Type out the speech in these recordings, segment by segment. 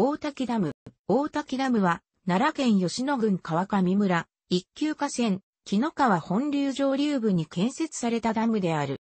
大滝ダム。大滝ダムは、奈良県吉野郡川上村、一級河川、木の川本流上流部に建設されたダムである。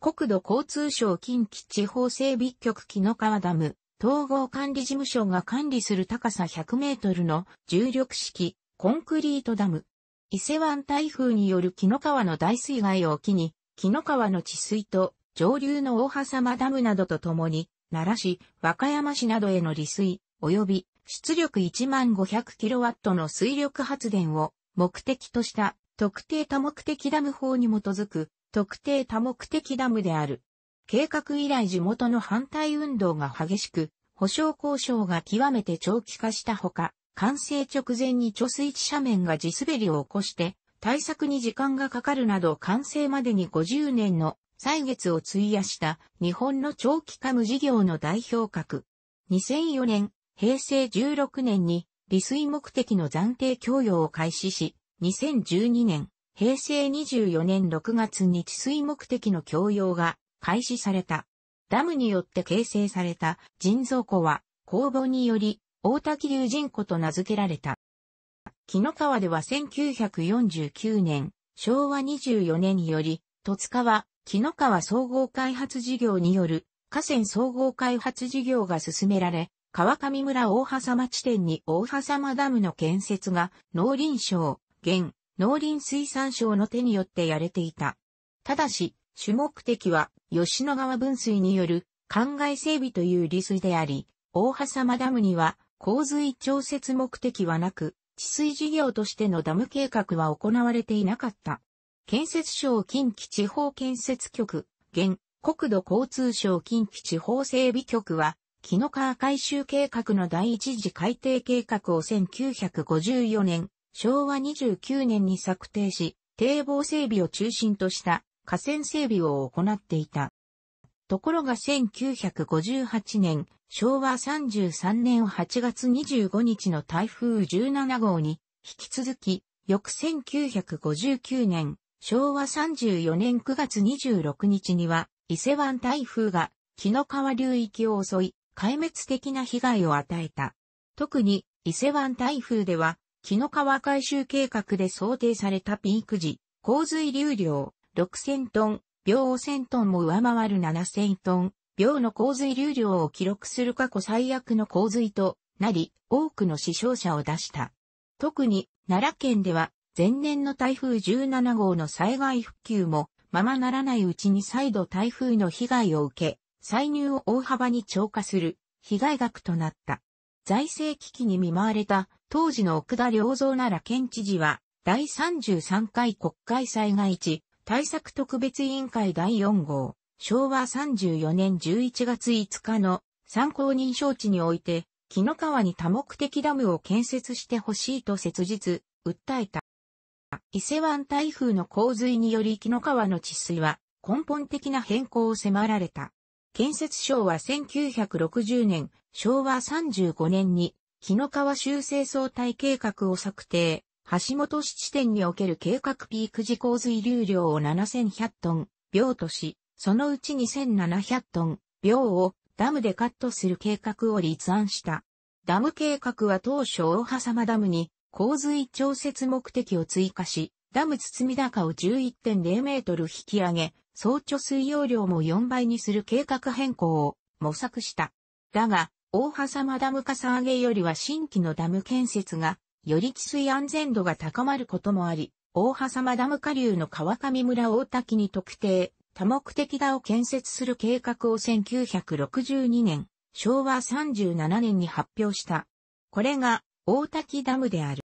国土交通省近畿地方整備局木の川ダム、統合管理事務所が管理する高さ100メートルの重力式コンクリートダム。伊勢湾台風による木の川の大水害を機に、木の川の治水と上流の大狭様ダムなどとともに、奈良市、和歌山市などへの利水、及び出力 1500kW の水力発電を目的とした特定多目的ダム法に基づく特定多目的ダムである。計画以来地元の反対運動が激しく、保証交渉が極めて長期化したほか、完成直前に貯水池斜面が地滑りを起こして、対策に時間がかかるなど完成までに50年の歳月を費やした日本の長期化無事業の代表格。2004年、平成16年に利水目的の暫定供与を開始し、2012年、平成24年6月に治水目的の供用が開始された。ダムによって形成された人造湖は公募により大滝流人湖と名付けられた。木の川では1949年、昭和24年により、戸塚は木の川総合開発事業による河川総合開発事業が進められ、川上村大狭間地点に大狭間ダムの建設が農林省、現、農林水産省の手によってやれていた。ただし、主目的は吉野川分水による灌漑整備という利水であり、大狭間ダムには洪水調節目的はなく、治水事業としてのダム計画は行われていなかった。建設省近畿地方建設局、現、国土交通省近畿地方整備局は、木の川改修計画の第一次改定計画を1954年、昭和29年に策定し、堤防整備を中心とした河川整備を行っていた。ところが1958年、昭和33年8月25日の台風17号に、引き続き、翌1959年、昭和34年9月26日には、伊勢湾台風が、木の川流域を襲い、壊滅的な被害を与えた。特に、伊勢湾台風では、木の川改修計画で想定されたピーク時、洪水流量、6000トン、秒5000トンも上回る7000トン、秒の洪水流量を記録する過去最悪の洪水となり、多くの死傷者を出した。特に、奈良県では、前年の台風17号の災害復旧もままならないうちに再度台風の被害を受け、歳入を大幅に超過する被害額となった。財政危機に見舞われた当時の奥田良造奈良県知事は、第33回国会災害地対策特別委員会第4号、昭和34年11月5日の参考認証地において、木の川に多目的ダムを建設してほしいと切実、訴えた。伊勢湾台風の洪水により木の川の治水は根本的な変更を迫られた。建設省は1960年、昭和35年に、木の川修正相対計画を策定、橋本市地点における計画ピーク時洪水流量を7100トン、秒とし、そのうち2700トン、秒をダムでカットする計画を立案した。ダム計画は当初大葉様ダムに洪水調節目的を追加し、ダム包み高を11.0メートル引き上げ、総貯水容量も4倍にする計画変更を模索した。だが、大葉様ダムかさ上げよりは新規のダム建設が、より治水安全度が高まることもあり、大葉様ダム下流の川上村大滝に特定、多目的田を建設する計画を1962年、昭和37年に発表した。これが大滝ダムである。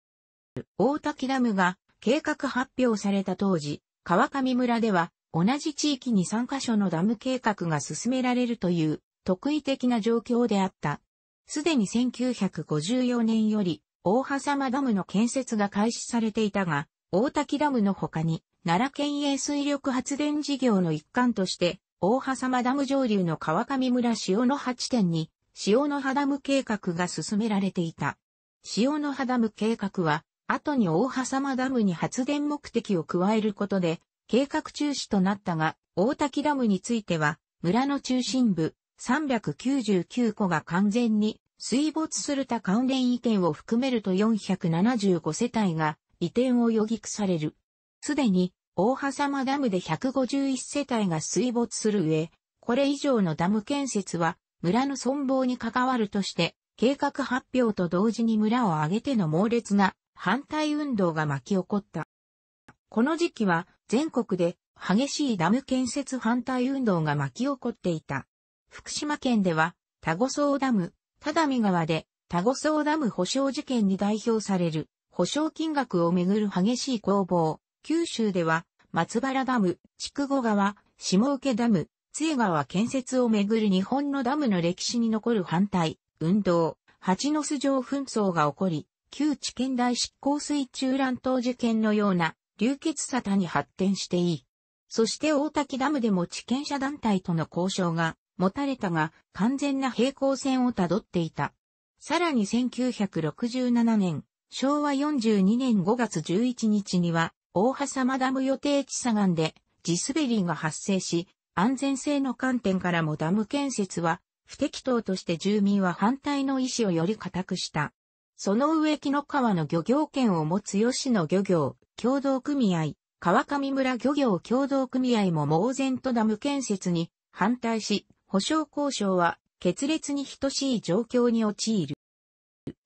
大滝ダムが計画発表された当時、川上村では同じ地域に3カ所のダム計画が進められるという特異的な状況であった。すでに1954年より大葉様ダムの建設が開始されていたが、大滝ダムの他に奈良県営水力発電事業の一環として、大葉様ダム上流の川上村塩の8点に、塩の葉ダム計画が進められていた。塩の葉ダム計画は、後に大葉様ダムに発電目的を加えることで、計画中止となったが、大滝ダムについては、村の中心部399個が完全に水没する他関連移転を含めると475世帯が移転を余儀くされる。すでに、大葉様ダムで151世帯が水没する上、これ以上のダム建設は村の存亡に関わるとして、計画発表と同時に村を挙げての猛烈な反対運動が巻き起こった。この時期は全国で激しいダム建設反対運動が巻き起こっていた。福島県では、田子荘ダム、只見川で、田子荘ダム保証事件に代表される、保証金額をめぐる激しい攻防。九州では、松原ダム、筑後川、下請ダム、津江川建設をめぐる日本のダムの歴史に残る反対、運動、八の巣城紛争が起こり、旧知見大執行水中乱闘事件のような流血沙汰に発展していい。そして大滝ダムでも地権者団体との交渉が持たれたが完全な平行線をたどっていた。さらに1967年、昭和42年5月11日には大波様ダム予定地左岸で地滑りが発生し、安全性の観点からもダム建設は不適当として住民は反対の意思をより固くした。その上木の川の漁業権を持つ吉野漁業、協同組合、川上村漁業協同組合も猛然とダム建設に反対し、保障交渉は決裂に等しい状況に陥る。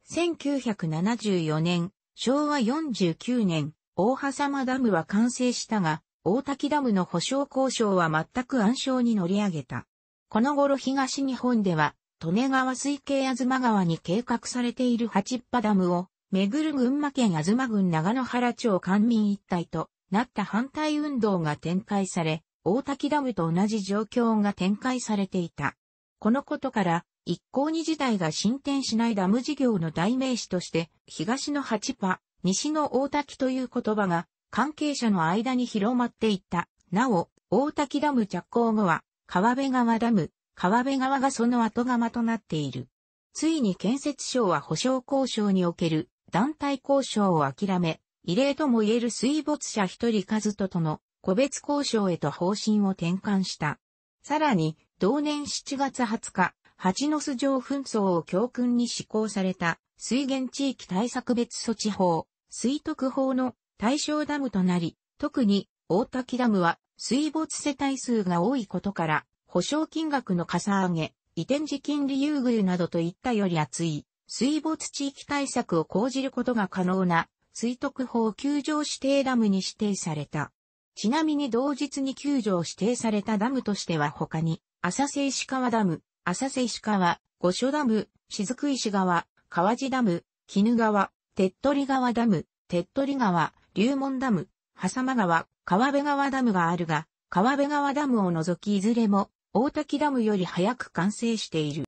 1974年、昭和49年、大葉様ダムは完成したが、大滝ダムの保障交渉は全く暗礁に乗り上げた。この頃東日本では、利根川水系吾妻川に計画されている八っぱダムを、めぐる群馬県吾妻郡長野原町官民一体となった反対運動が展開され、大滝ダムと同じ状況が展開されていた。このことから、一向に事態が進展しないダム事業の代名詞として、東の八ぱ、西の大滝という言葉が、関係者の間に広まっていった。なお、大滝ダム着工後は、川辺川ダム、川辺川がその後釜となっている。ついに建設省は保障交渉における団体交渉を諦め、異例とも言える水没者一人数ととの個別交渉へと方針を転換した。さらに、同年7月20日、八の巣上紛争を教訓に施行された水源地域対策別措置法、水徳法の対象ダムとなり、特に大滝ダムは水没世帯数が多いことから保証金額のかさ上げ、移転時金利優遇などといったより厚い、水没地域対策を講じることが可能な、水徳法救助指定ダムに指定された。ちなみに同日に助を指定されたダムとしては他に、浅瀬石川ダム、浅瀬石川、五所ダム、雫石川、川地ダム、絹川、手っ取り川ダム、手っ取り川、龍門ダム、狭間川、川辺川ダムがあるが、川辺川ダムを除きいずれも大滝ダムより早く完成している。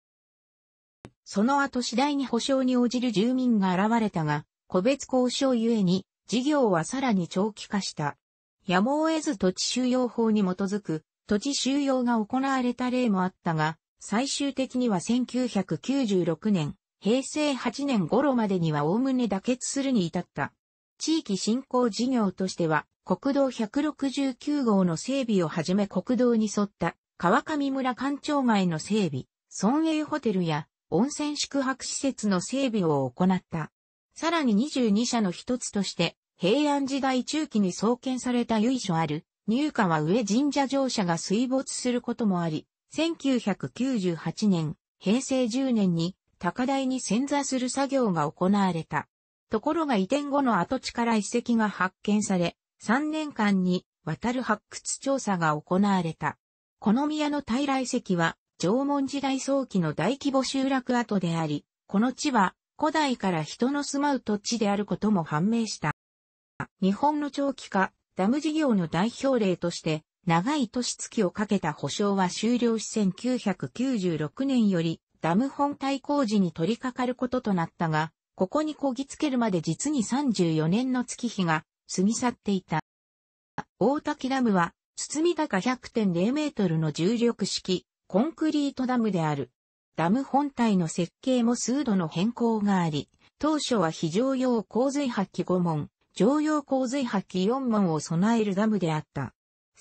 その後次第に保証に応じる住民が現れたが、個別交渉ゆえに、事業はさらに長期化した。やむを得ず土地収容法に基づく、土地収容が行われた例もあったが、最終的には1996年、平成8年頃までには概ね妥結するに至った。地域振興事業としては、国道169号の整備をはじめ国道に沿った川上村官庁街の整備、村営ホテルや温泉宿泊施設の整備を行った。さらに22社の一つとして、平安時代中期に創建された由緒ある、入川上神社乗舎が水没することもあり、1998年、平成10年に高台に潜座する作業が行われた。ところが移転後の跡地から遺跡が発見され、3年間にわたる発掘調査が行われた。この宮の大来石は、縄文時代早期の大規模集落跡であり、この地は古代から人の住まう土地であることも判明した。日本の長期化、ダム事業の代表例として、長い年月をかけた保証は終了し1996年よりダム本体工事に取り掛かることとなったが、ここにこぎつけるまで実に34年の月日が過ぎ去っていた。大滝ダムは包み高100.0メートルの重力式、コンクリートダムである。ダム本体の設計も数度の変更があり、当初は非常用洪水発揮5門、常用洪水発揮4門を備えるダムであった。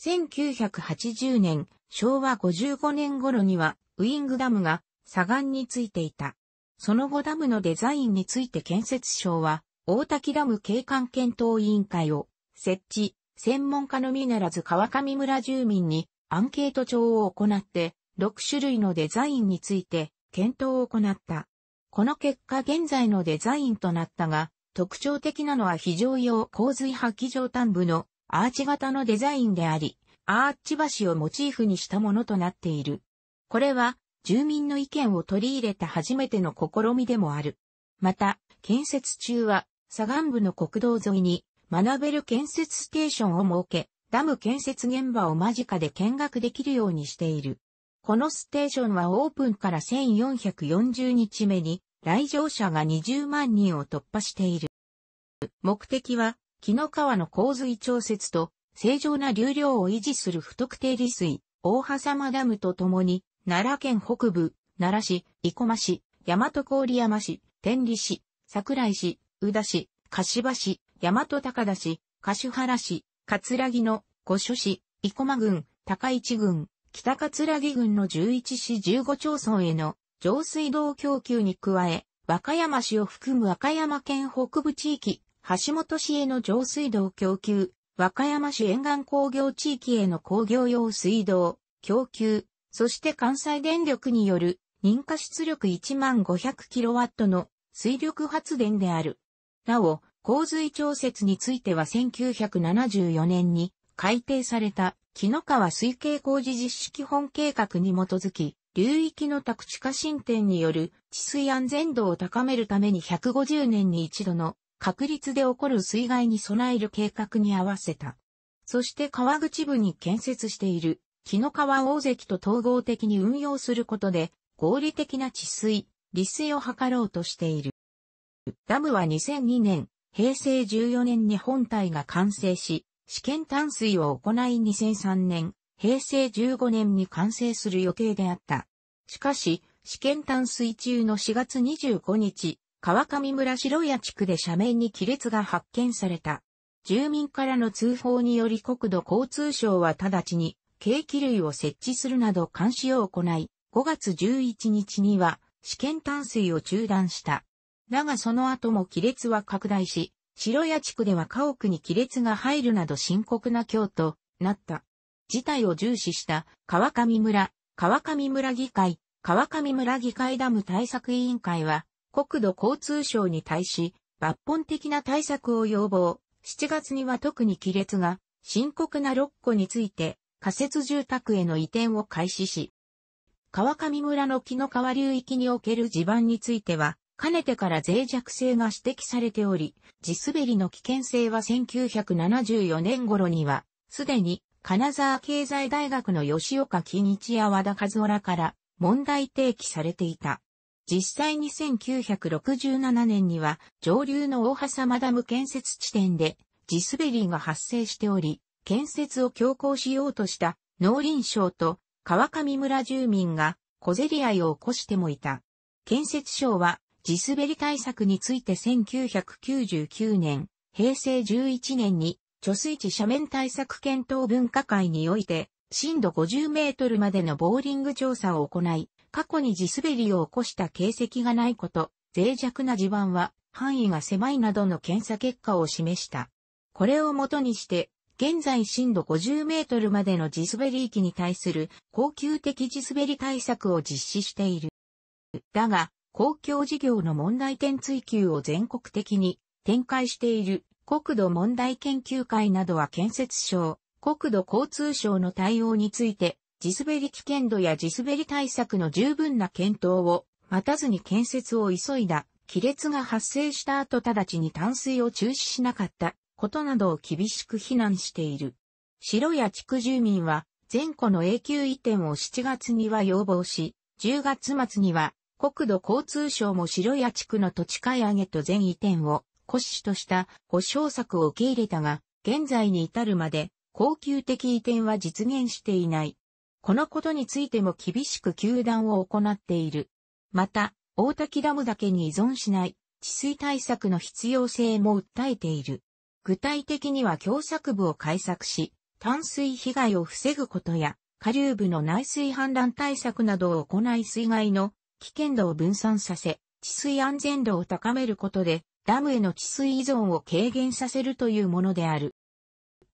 1980年、昭和55年頃には、ウィングダムが左岸についていた。その後ダムのデザインについて建設省は、大滝ダム景観検討委員会を設置、専門家のみならず川上村住民にアンケート帳を行って、6種類のデザインについて検討を行った。この結果現在のデザインとなったが、特徴的なのは非常用洪水発揮上端部のアーチ型のデザインであり、アーチ橋をモチーフにしたものとなっている。これは住民の意見を取り入れた初めての試みでもある。また、建設中は、左岸部の国道沿いに学べる建設ステーションを設け、ダム建設現場を間近で見学できるようにしている。このステーションはオープンから1440日目に来場者が20万人を突破している。目的は、木の川の洪水調節と正常な流量を維持する不特定利水、大波様ダムとともに、奈良県北部、奈良市、生駒市、大和郡山市、天理市、桜井市、宇田市、柏市、大和高田市、柏原市、葛城の五所市、生駒郡、高市郡、北葛城郡の11市15町村への上水道供給に加え、和歌山市を含む和歌山県北部地域、橋本市への上水道供給、和歌山市沿岸工業地域への工業用水道、供給、そして関西電力による認可出力1万 500kW の水力発電である。なお、洪水調節については1974年に改定された木の川水系工事実施基本計画に基づき、流域の宅地化進展による治水安全度を高めるために150年に一度の確率で起こる水害に備える計画に合わせた。そして川口部に建設している木の川大関と統合的に運用することで合理的な治水、利水を図ろうとしている。ダムは2002年平成14年に本体が完成し、試験淡水を行い2003年、平成15年に完成する予定であった。しかし、試験淡水中の4月25日、川上村白谷地区で斜面に亀裂が発見された。住民からの通報により国土交通省は直ちに、計器類を設置するなど監視を行い、5月11日には試験淡水を中断した。だがその後も亀裂は拡大し、白や地区では家屋に亀裂が入るなど深刻な京となった。事態を重視した川上村、川上村議会、川上村議会ダム対策委員会は、国土交通省に対し、抜本的な対策を要望。7月には特に亀裂が深刻な6個について仮設住宅への移転を開始し、川上村の木の川流域における地盤については、かねてから脆弱性が指摘されており、地滑りの危険性は1974年頃には、すでに金沢経済大学の吉岡金一や和田和夫らから問題提起されていた。実際に1967年には上流の大橋マダム建設地点で地滑りが発生しており、建設を強行しようとした農林省と川上村住民が小競り合いを起こしてもいた。建設省は地滑り対策について1999年、平成11年に、貯水池斜面対策検討分科会において、深度50メートルまでのボーリング調査を行い、過去に地滑りを起こした形跡がないこと、脆弱な地盤は範囲が狭いなどの検査結果を示した。これをもとにして、現在深度50メートルまでの地滑り域に対する高級的地滑り対策を実施している。だが、公共事業の問題点追及を全国的に展開している国土問題研究会などは建設省、国土交通省の対応について、地滑り危険度や地滑り対策の十分な検討を待たずに建設を急いだ、亀裂が発生した後直ちに淡水を中止しなかったことなどを厳しく非難している。城や地区住民は、前戸の永久移転を7月には要望し、10月末には国土交通省も白谷地区の土地買い上げと全移転を骨子とした保障策を受け入れたが、現在に至るまで、恒久的移転は実現していない。このことについても厳しく球団を行っている。また、大滝ダムだけに依存しない治水対策の必要性も訴えている。具体的には狭作部を改作し、淡水被害を防ぐことや、下流部の内水氾濫対策などを行い水害の危険度を分散させ、治水安全度を高めることで、ダムへの治水依存を軽減させるというものである。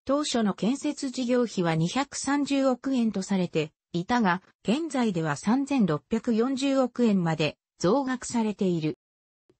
当初の建設事業費は230億円とされていたが、現在では3640億円まで増額されている。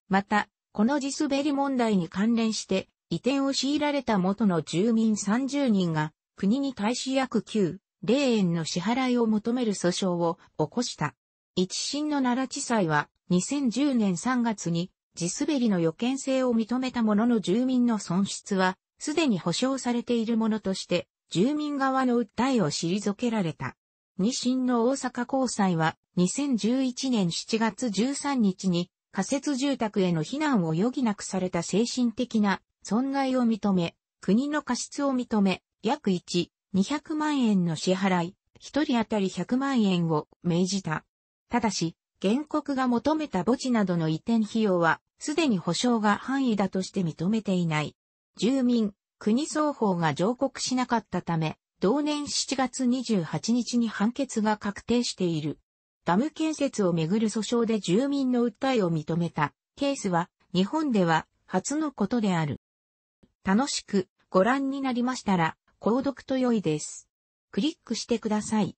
また、この地滑り問題に関連して、移転を強いられた元の住民30人が、国に対し約9、0円の支払いを求める訴訟を起こした。一審の奈良地裁は、2010年3月に、地滑りの予見性を認めたものの住民の損失は、すでに保障されているものとして、住民側の訴えを退けられた。二審の大阪高裁は、2011年7月13日に、仮設住宅への避難を余儀なくされた精神的な損害を認め、国の過失を認め、約1、200万円の支払い、1人当たり100万円を命じた。ただし、原告が求めた墓地などの移転費用は、すでに保証が範囲だとして認めていない。住民、国双方が上告しなかったため、同年7月28日に判決が確定している。ダム建設をめぐる訴訟で住民の訴えを認めたケースは日本では初のことである。楽しくご覧になりましたら、購読と良いです。クリックしてください。